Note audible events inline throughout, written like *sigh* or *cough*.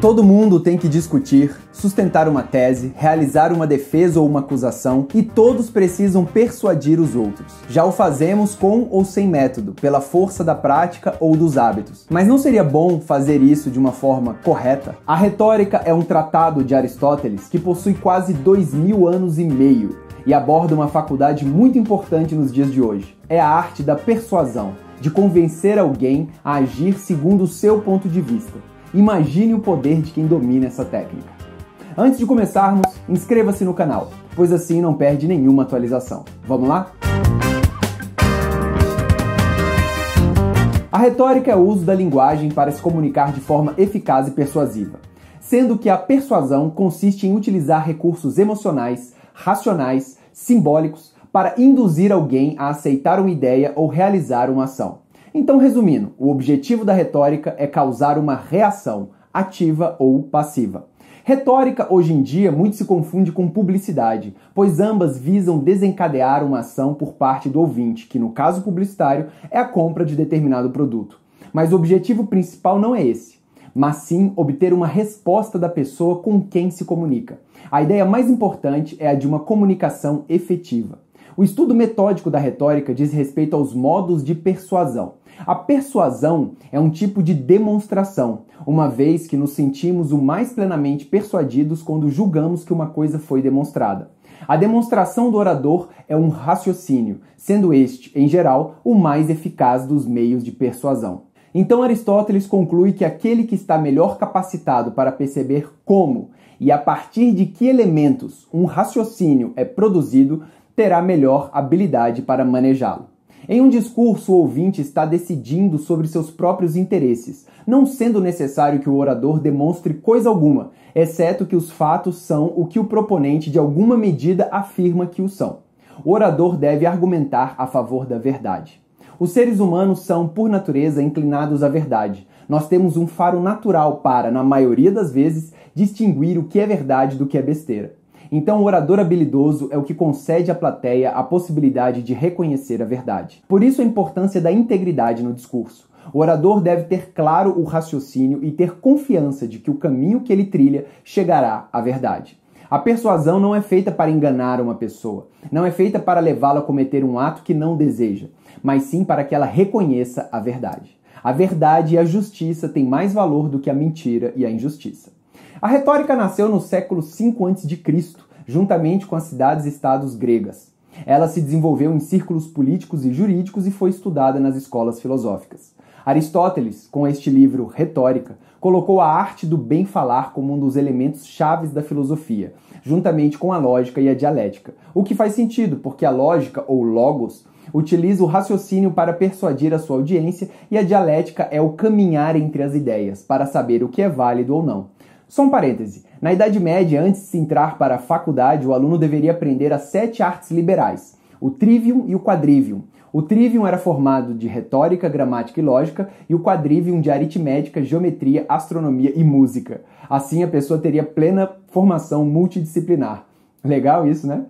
Todo mundo tem que discutir, sustentar uma tese, realizar uma defesa ou uma acusação e todos precisam persuadir os outros. Já o fazemos com ou sem método, pela força da prática ou dos hábitos. Mas não seria bom fazer isso de uma forma correta? A Retórica é um tratado de Aristóteles que possui quase dois mil anos e meio e aborda uma faculdade muito importante nos dias de hoje: é a arte da persuasão de convencer alguém a agir segundo o seu ponto de vista. Imagine o poder de quem domina essa técnica. Antes de começarmos, inscreva-se no canal, pois assim não perde nenhuma atualização. Vamos lá? A retórica é o uso da linguagem para se comunicar de forma eficaz e persuasiva, sendo que a persuasão consiste em utilizar recursos emocionais, racionais, simbólicos para induzir alguém a aceitar uma ideia ou realizar uma ação. Então, resumindo, o objetivo da retórica é causar uma reação, ativa ou passiva. Retórica hoje em dia muito se confunde com publicidade, pois ambas visam desencadear uma ação por parte do ouvinte, que no caso publicitário é a compra de determinado produto. Mas o objetivo principal não é esse, mas sim obter uma resposta da pessoa com quem se comunica. A ideia mais importante é a de uma comunicação efetiva. O estudo metódico da retórica diz respeito aos modos de persuasão. A persuasão é um tipo de demonstração, uma vez que nos sentimos o mais plenamente persuadidos quando julgamos que uma coisa foi demonstrada. A demonstração do orador é um raciocínio, sendo este, em geral, o mais eficaz dos meios de persuasão. Então Aristóteles conclui que aquele que está melhor capacitado para perceber como e a partir de que elementos um raciocínio é produzido terá melhor habilidade para manejá-lo. Em um discurso, o ouvinte está decidindo sobre seus próprios interesses, não sendo necessário que o orador demonstre coisa alguma, exceto que os fatos são o que o proponente de alguma medida afirma que o são. O orador deve argumentar a favor da verdade. Os seres humanos são, por natureza, inclinados à verdade. Nós temos um faro natural para, na maioria das vezes, distinguir o que é verdade do que é besteira. Então, o orador habilidoso é o que concede à plateia a possibilidade de reconhecer a verdade. Por isso, a importância da integridade no discurso. O orador deve ter claro o raciocínio e ter confiança de que o caminho que ele trilha chegará à verdade. A persuasão não é feita para enganar uma pessoa, não é feita para levá-la a cometer um ato que não deseja, mas sim para que ela reconheça a verdade. A verdade e a justiça têm mais valor do que a mentira e a injustiça. A retórica nasceu no século V a.C., juntamente com as cidades-estados gregas. Ela se desenvolveu em círculos políticos e jurídicos e foi estudada nas escolas filosóficas. Aristóteles, com este livro Retórica, colocou a arte do bem falar como um dos elementos chaves da filosofia, juntamente com a lógica e a dialética. O que faz sentido, porque a lógica, ou logos, utiliza o raciocínio para persuadir a sua audiência e a dialética é o caminhar entre as ideias, para saber o que é válido ou não. Só um parêntese. Na Idade Média, antes de se entrar para a faculdade, o aluno deveria aprender as sete artes liberais: o trivium e o quadrivium. O trivium era formado de retórica, gramática e lógica, e o quadrivium de aritmética, geometria, astronomia e música. Assim, a pessoa teria plena formação multidisciplinar. Legal isso, né?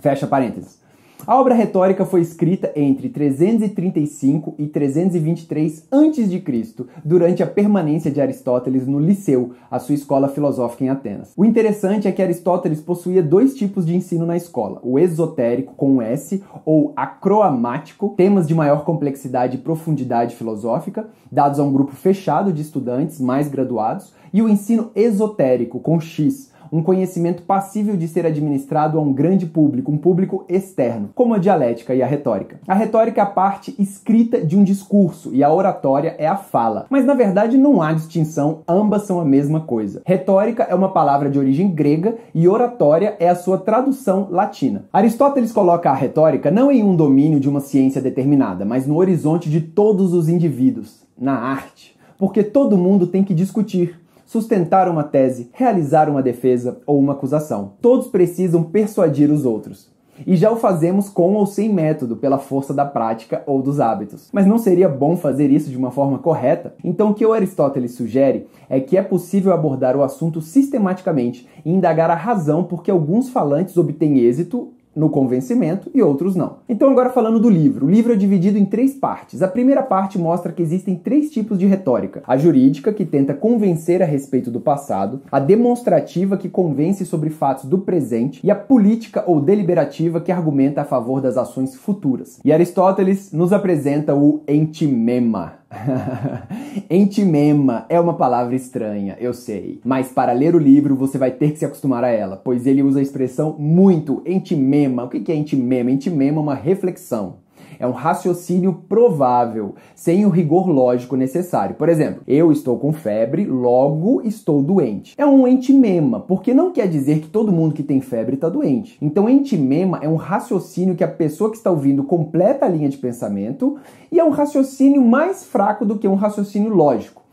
Fecha parênteses. A obra retórica foi escrita entre 335 e 323 a.C., durante a permanência de Aristóteles no Liceu, a sua escola filosófica em Atenas. O interessante é que Aristóteles possuía dois tipos de ensino na escola: o esotérico com um S ou acroamático, temas de maior complexidade e profundidade filosófica, dados a um grupo fechado de estudantes mais graduados, e o ensino esotérico com X, um conhecimento passível de ser administrado a um grande público, um público externo, como a dialética e a retórica. A retórica é a parte escrita de um discurso e a oratória é a fala. Mas na verdade não há distinção, ambas são a mesma coisa. Retórica é uma palavra de origem grega e oratória é a sua tradução latina. Aristóteles coloca a retórica não em um domínio de uma ciência determinada, mas no horizonte de todos os indivíduos, na arte. Porque todo mundo tem que discutir, sustentar uma tese, realizar uma defesa ou uma acusação. Todos precisam persuadir os outros. E já o fazemos com ou sem método, pela força da prática ou dos hábitos. Mas não seria bom fazer isso de uma forma correta? Então, o que o Aristóteles sugere é que é possível abordar o assunto sistematicamente e indagar a razão por que alguns falantes obtêm êxito no convencimento e outros não. Então, agora falando do livro. O livro é dividido em três partes. A primeira parte mostra que existem três tipos de retórica: a jurídica, que tenta convencer a respeito do passado, a demonstrativa, que convence sobre fatos do presente, e a política ou deliberativa, que argumenta a favor das ações futuras. E Aristóteles nos apresenta o entimema, *laughs* Entimema é uma palavra estranha, eu sei, mas para ler o livro você vai ter que se acostumar a ela, pois ele usa a expressão muito, entimema. O que é entimema? Entimema é uma reflexão é um raciocínio provável, sem o rigor lógico necessário. Por exemplo, eu estou com febre, logo estou doente. É um entimema, porque não quer dizer que todo mundo que tem febre está doente. Então, entimema é um raciocínio que a pessoa que está ouvindo completa a linha de pensamento e é um raciocínio mais fraco do que um raciocínio lógico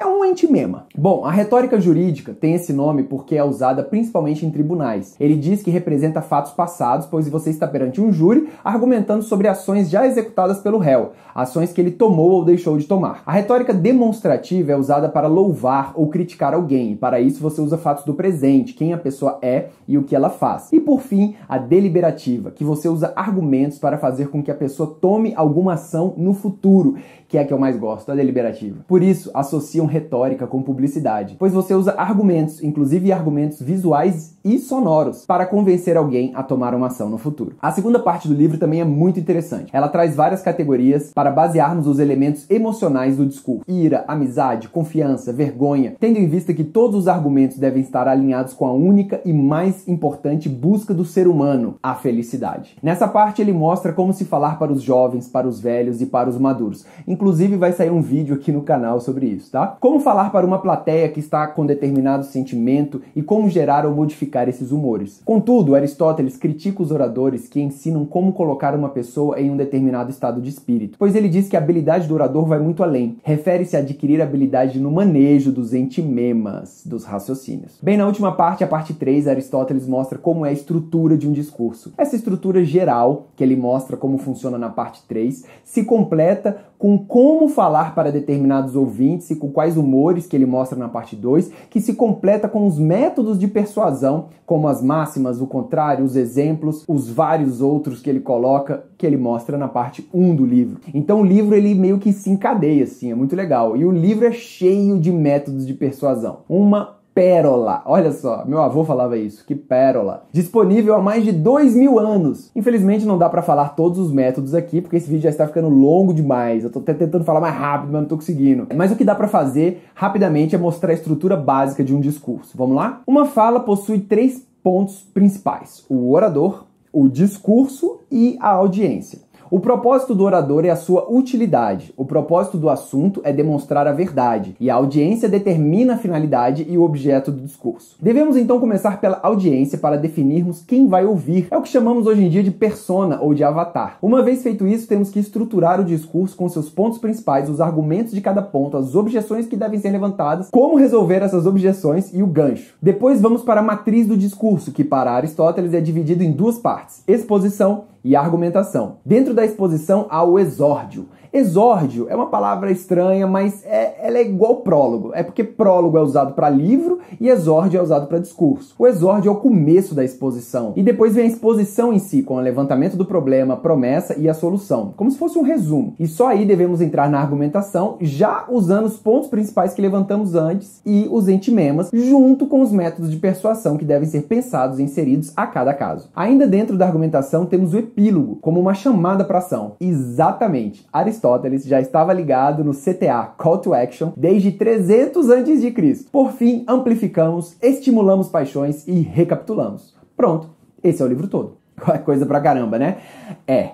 é um antimema. Bom, a retórica jurídica tem esse nome porque é usada principalmente em tribunais. Ele diz que representa fatos passados, pois você está perante um júri argumentando sobre ações já executadas pelo réu, ações que ele tomou ou deixou de tomar. A retórica demonstrativa é usada para louvar ou criticar alguém, e para isso você usa fatos do presente, quem a pessoa é e o que ela faz. E por fim, a deliberativa, que você usa argumentos para fazer com que a pessoa tome alguma ação no futuro, que é a que eu mais gosto, a deliberativa. Por isso, associam retórica com publicidade, pois você usa argumentos, inclusive argumentos visuais e sonoros para convencer alguém a tomar uma ação no futuro. A segunda parte do livro também é muito interessante. Ela traz várias categorias para basearmos os elementos emocionais do discurso: ira, amizade, confiança, vergonha, tendo em vista que todos os argumentos devem estar alinhados com a única e mais importante busca do ser humano, a felicidade. Nessa parte ele mostra como se falar para os jovens, para os velhos e para os maduros. Inclusive vai sair um vídeo aqui no canal sobre isso, tá? Como falar para uma plateia que está com determinado sentimento e como gerar ou modificar esses humores. Contudo, Aristóteles critica os oradores que ensinam como colocar uma pessoa em um determinado estado de espírito, pois ele diz que a habilidade do orador vai muito além. Refere-se a adquirir habilidade no manejo dos entimemas, dos raciocínios. Bem, na última parte, a parte 3, Aristóteles mostra como é a estrutura de um discurso. Essa estrutura geral, que ele mostra como funciona na parte 3, se completa com como falar para determinados ouvintes e com quais humores que ele mostra na parte 2, que se completa com os métodos de persuasão, como as máximas, o contrário, os exemplos, os vários outros que ele coloca, que ele mostra na parte 1 um do livro. Então o livro ele meio que se encadeia assim, é muito legal. E o livro é cheio de métodos de persuasão. Uma pérola. Olha só, meu avô falava isso, que pérola. Disponível há mais de dois mil anos. Infelizmente não dá para falar todos os métodos aqui, porque esse vídeo já está ficando longo demais. Eu tô até tentando falar mais rápido, mas não tô conseguindo. Mas o que dá para fazer rapidamente é mostrar a estrutura básica de um discurso. Vamos lá? Uma fala possui três pontos principais: o orador, o discurso e a audiência. O propósito do orador é a sua utilidade. O propósito do assunto é demonstrar a verdade, e a audiência determina a finalidade e o objeto do discurso. Devemos então começar pela audiência para definirmos quem vai ouvir. É o que chamamos hoje em dia de persona ou de avatar. Uma vez feito isso, temos que estruturar o discurso com seus pontos principais, os argumentos de cada ponto, as objeções que devem ser levantadas, como resolver essas objeções e o gancho. Depois vamos para a matriz do discurso, que para Aristóteles é dividido em duas partes: exposição e argumentação. Dentro da exposição há o exórdio. Exórdio é uma palavra estranha, mas é, ela é igual prólogo. É porque prólogo é usado para livro e exórdio é usado para discurso. O exórdio é o começo da exposição. E depois vem a exposição em si, com o levantamento do problema, promessa e a solução. Como se fosse um resumo. E só aí devemos entrar na argumentação, já usando os pontos principais que levantamos antes e os entimemas, junto com os métodos de persuasão que devem ser pensados e inseridos a cada caso. Ainda dentro da argumentação, temos o epílogo, como uma chamada para ação. Exatamente. Aristóteles Aristóteles já estava ligado no CTA, Call to Action, desde 300 antes de Cristo. Por fim, amplificamos, estimulamos paixões e recapitulamos. Pronto, esse é o livro todo. *laughs* É coisa pra caramba, né? É,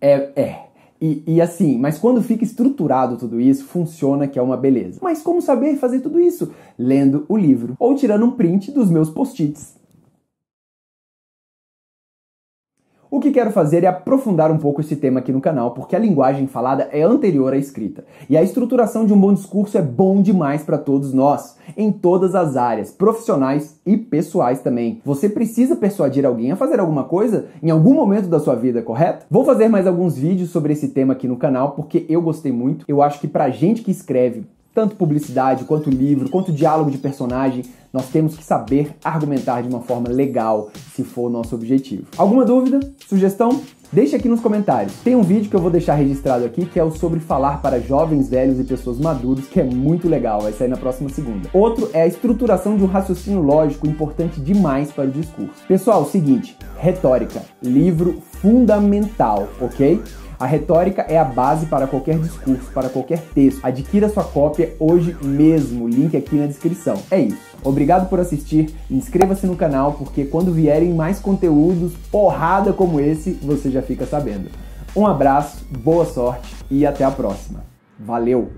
é, é. E, e, assim, mas quando fica estruturado tudo isso, funciona que é uma beleza. Mas como saber fazer tudo isso? Lendo o livro ou tirando um print dos meus post-its O que quero fazer é aprofundar um pouco esse tema aqui no canal, porque a linguagem falada é anterior à escrita. E a estruturação de um bom discurso é bom demais para todos nós, em todas as áreas, profissionais e pessoais também. Você precisa persuadir alguém a fazer alguma coisa em algum momento da sua vida, correto? Vou fazer mais alguns vídeos sobre esse tema aqui no canal, porque eu gostei muito. Eu acho que pra gente que escreve, tanto publicidade, quanto livro, quanto diálogo de personagem, nós temos que saber argumentar de uma forma legal, se for o nosso objetivo. Alguma dúvida? Sugestão? Deixe aqui nos comentários. Tem um vídeo que eu vou deixar registrado aqui que é o sobre falar para jovens, velhos e pessoas maduras, que é muito legal, vai sair na próxima segunda. Outro é a estruturação de um raciocínio lógico importante demais para o discurso. Pessoal, seguinte, retórica, livro fundamental, OK? A retórica é a base para qualquer discurso, para qualquer texto. Adquira sua cópia hoje mesmo, link aqui na descrição. É isso. Obrigado por assistir, inscreva-se no canal, porque quando vierem mais conteúdos porrada como esse, você já fica sabendo. Um abraço, boa sorte e até a próxima. Valeu!